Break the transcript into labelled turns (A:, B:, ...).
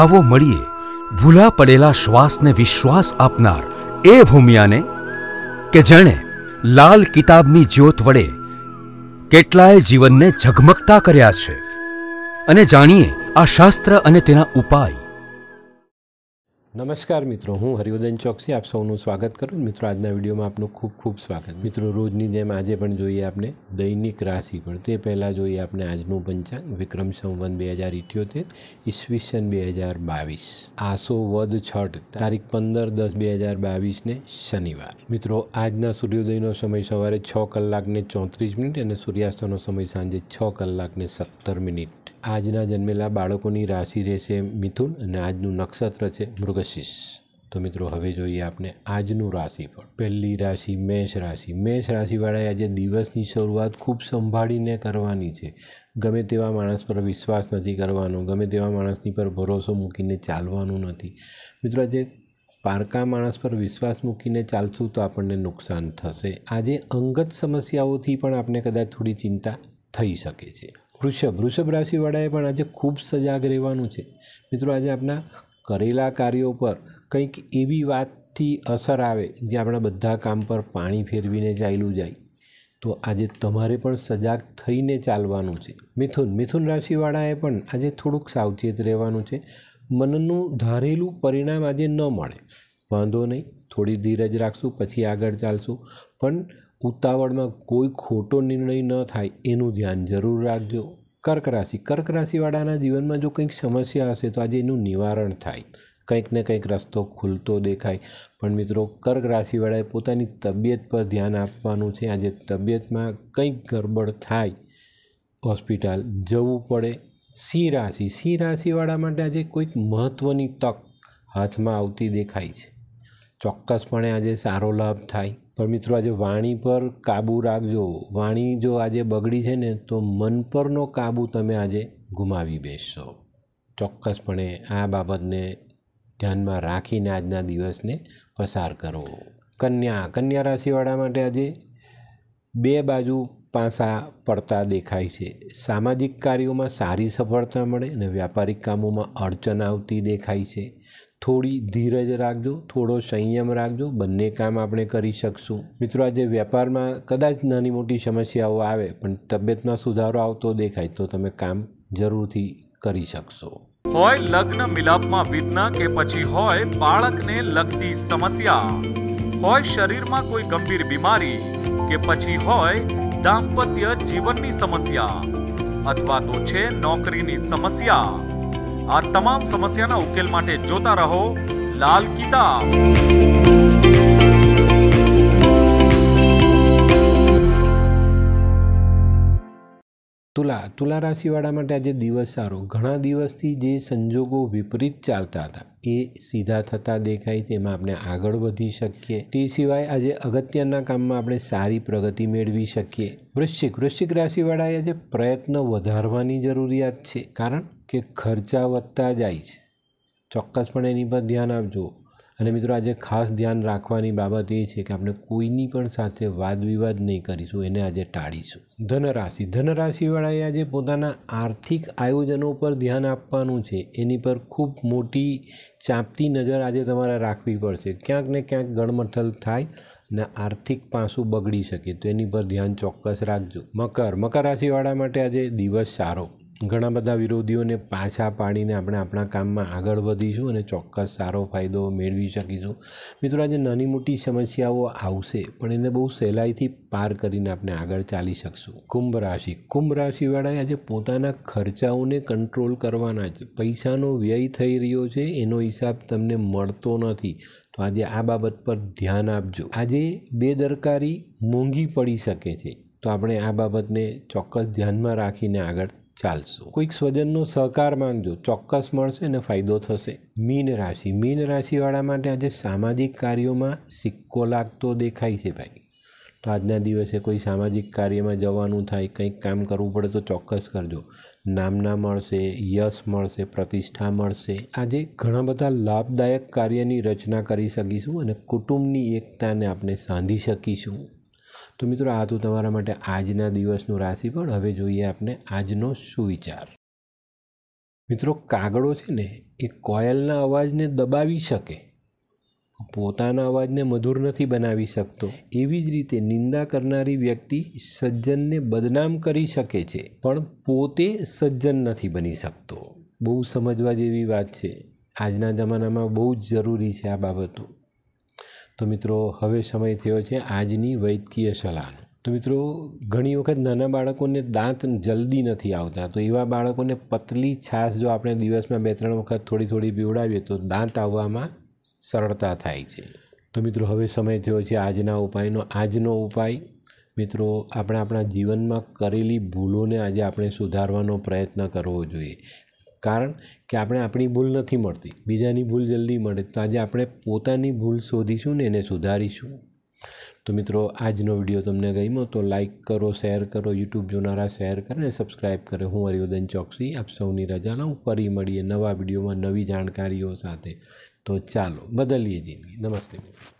A: આવો મળીએ ભૂલા પડેલા શ્વાસને વિશ્વાસ આપનાર એ ભૂમિયાને કે જેણે લાલ કિતાબની જ્યોત વડે કેટલાય જીવનને ઝગમગતા કર્યા છે અને જાણીએ આ શાસ્ત્ર અને તેના ઉપાય નમસ્કાર મિત્રો હું હરિવર્ધન ચોકસી આપ સૌનું સ્વાગત કરું મિત્રો આજના વિડીયોમાં આપનું ખૂબ ખૂબ સ્વાગત મિત્રો રોજની જેમ આજે પણ જોઈએ આપણે દૈનિક રાશિ પણ તે પહેલાં જોઈએ આપણે આજનું પંચાંગ વિક્રમ સંવન બે હજાર ઇઠ્યોતેર ઈસવીસન બે હજાર બાવીસ આસો વધ છઠ તારીખ પંદર દસ બે હજાર બાવીસને શનિવાર મિત્રો આજના સૂર્યોદયનો સમય સવારે છ કલાકને ચોત્રીસ મિનિટ અને સૂર્યાસ્તનો સમય સાંજે છ કલાકને સત્તર મિનિટ આજના જન્મેલા બાળકોની રાશિ રહેશે મિથુન અને આજનું નક્ષત્ર છે મૃગ વશિષ તો મિત્રો હવે જોઈએ આપણે આજનું રાશિફળ પહેલી રાશિ મેષ રાશિ મેષ રાશિવાળાએ આજે દિવસની શરૂઆત ખૂબ સંભાળીને કરવાની છે ગમે તેવા માણસ પર વિશ્વાસ નથી કરવાનો ગમે તેવા માણસની પર ભરોસો મૂકીને ચાલવાનું નથી મિત્રો આજે પારકા માણસ પર વિશ્વાસ મૂકીને ચાલશું તો આપણને નુકસાન થશે આજે અંગત સમસ્યાઓથી પણ આપણે કદાચ થોડી ચિંતા થઈ શકે છે વૃષભ વૃષભ રાશિવાળાએ પણ આજે ખૂબ સજાગ રહેવાનું છે મિત્રો આજે આપણા કરેલા કાર્યો પર કંઈક એવી વાતથી અસર આવે જે આપણા બધા કામ પર પાણી ફેરવીને ચાલ્યું જાય તો આજે તમારે પણ સજાગ થઈને ચાલવાનું છે મિથુન મિથુન રાશિવાળાએ પણ આજે થોડુંક સાવચેત રહેવાનું છે મનનું ધારેલું પરિણામ આજે ન મળે વાંધો નહીં થોડી ધીરજ રાખશું પછી આગળ ચાલશું પણ ઉતાવળમાં કોઈ ખોટો નિર્ણય ન થાય એનું ધ્યાન જરૂર રાખજો કર્ક રાશિ કર્ક રાશિવાળાના જીવનમાં જો કંઈક સમસ્યા હશે તો આજે એનું નિવારણ થાય કંઈક ને કંઈક રસ્તો ખુલતો દેખાય પણ મિત્રો કર્ક રાશિવાળાએ પોતાની તબિયત પર ધ્યાન આપવાનું છે આજે તબિયતમાં કંઈક ગરબડ થાય હોસ્પિટલ જવું પડે સિંહ રાશિ સિંહ રાશિવાળા માટે આજે કોઈક મહત્ત્વની તક હાથમાં આવતી દેખાય છે ચોક્કસપણે આજે સારો લાભ થાય પણ મિત્રો આજે વાણી પર કાબુ રાખજો વાણી જો આજે બગડી છે ને તો મન પરનો કાબૂ તમે આજે ગુમાવી બેસશો ચોક્કસપણે આ બાબતને ધ્યાનમાં રાખીને આજના દિવસને પસાર કરો કન્યા કન્યા રાશિવાળા માટે આજે બે બાજુ પાસા પડતા દેખાય છે સામાજિક કાર્યોમાં સારી સફળતા મળે અને વ્યાપારિક કામોમાં અડચણ આવતી દેખાય છે થોડી ધીરજ રાખજો થોડો સંયમ રાખજો બંને કામ આપણે કરી શકશું મિત્રો આજે વેપારમાં કદાચ નાની મોટી સમસ્યાઓ આવે પણ તબિયતમાં સુધારો આવતો દેખાય તો તમે કામ જરૂરથી કરી શકશો હોય લગ્ન મિલાપમાં વિઘ્ન કે પછી હોય બાળકને લગતી સમસ્યા હોય શરીરમાં કોઈ ગંભીર બીમારી કે પછી હોય દાંપત્ય જીવનની સમસ્યા અથવા તો છે નોકરીની સમસ્યા આ તમામ સમસ્યાના ઉકેલ માટે જોતા રહો લાલ કિતાબ તુલા તુલા રાશિવાળા માટે આજે દિવસ સારો ઘણા દિવસથી જે સંજોગો વિપરીત ચાલતા હતા એ સીધા થતા દેખાય છે એમાં આપણે આગળ વધી શકીએ તે સિવાય આજે અગત્યના કામમાં આપણે સારી પ્રગતિ મેળવી શકીએ વૃશ્ચિક વૃશ્ચિક રાશિવાળાએ આજે પ્રયત્ન વધારવાની જરૂરિયાત છે કારણ કે ખર્ચા વધતા જાય છે ચોક્કસપણે એની પર ધ્યાન આપજો અને મિત્રો આજે ખાસ ધ્યાન રાખવાની બાબત એ છે કે આપણે કોઈની પણ સાથે વાદ વિવાદ નહીં કરીશું એને આજે ટાળીશું ધનરાશિ ધનરાશિવાળાએ આજે પોતાના આર્થિક આયોજનો પર ધ્યાન આપવાનું છે એની પર ખૂબ મોટી ચાંપતી નજર આજે તમારે રાખવી પડશે ક્યાંક ને ક્યાંક ગણમથલ થાય ને આર્થિક પાસું બગડી શકે તો એની પર ધ્યાન ચોક્કસ રાખજો મકર મકર રાશિવાળા માટે આજે દિવસ સારો ઘણા બધા વિરોધીઓને પાછા પાડીને આપણે આપણા કામમાં આગળ વધીશું અને ચોક્કસ સારો ફાયદો મેળવી શકીશું મિત્રો આજે નાની મોટી સમસ્યાઓ આવશે પણ એને બહુ સહેલાઈથી પાર કરીને આપણે આગળ ચાલી શકશું કુંભ રાશિ કુંભ રાશિવાળાએ આજે પોતાના ખર્ચાઓને કંટ્રોલ કરવાના છે પૈસાનો વ્યય થઈ રહ્યો છે એનો હિસાબ તમને મળતો નથી તો આજે આ બાબત પર ધ્યાન આપજો આજે બેદરકારી મોંઘી પડી શકે છે તો આપણે આ બાબતને ચોક્કસ ધ્યાનમાં રાખીને આગળ ચાલશું કોઈક સ્વજનનો સહકાર માંગજો ચોક્કસ મળશે અને ફાયદો થશે મીન રાશિ મીન રાશિવાળા માટે આજે સામાજિક કાર્યોમાં સિક્કો લાગતો દેખાય છે ભાઈ તો આજના દિવસે કોઈ સામાજિક કાર્યમાં જવાનું થાય કંઈક કામ કરવું પડે તો ચોક્કસ કરજો નામના મળશે યશ મળશે પ્રતિષ્ઠા મળશે આજે ઘણા બધા લાભદાયક કાર્યની રચના કરી શકીશું અને કુટુંબની એકતાને આપણે સાંધી શકીશું તો મિત્રો આ તો તમારા માટે આજના દિવસનું રાશિફળ હવે જોઈએ આપને આજનો સુવિચાર મિત્રો કાગડો છે ને એ કોયલના અવાજને દબાવી શકે પોતાના અવાજને મધુર નથી બનાવી શકતો એવી જ રીતે નિંદા કરનારી વ્યક્તિ સજ્જનને બદનામ કરી શકે છે પણ પોતે સજ્જન નથી બની શકતો બહુ સમજવા જેવી વાત છે આજના જમાનામાં બહુ જ જરૂરી છે આ બાબતો તો મિત્રો હવે સમય થયો છે આજની વૈદકીય સલાહનો તો મિત્રો ઘણી વખત નાના બાળકોને દાંત જલ્દી નથી આવતા તો એવા બાળકોને પતલી છાશ જો આપણે દિવસમાં બે ત્રણ વખત થોડી થોડી પીવડાવીએ તો દાંત આવવામાં સરળતા થાય છે તો મિત્રો હવે સમય થયો છે આજના ઉપાયનો આજનો ઉપાય મિત્રો આપણે આપણા જીવનમાં કરેલી ભૂલોને આજે આપણે સુધારવાનો પ્રયત્ન કરવો જોઈએ કારણ કે આપણે આપણી ભૂલ નથી મળતી બીજાની ભૂલ જલ્દી મળે તો આજે આપણે પોતાની ભૂલ શોધીશું ને એને સુધારીશું તો મિત્રો આજનો વિડીયો તમને ગમ્યો તો લાઇક કરો શેર કરો યુટ્યુબ જોનારા શેર કરે અને સબસ્ક્રાઈબ કરે હું હરિવર્ધન ચોકસી આપ સૌની રજા લઉં ફરી મળીએ નવા વિડીયોમાં નવી જાણકારીઓ સાથે તો ચાલો બદલીએ જિંદગી નમસ્તે મિત્રો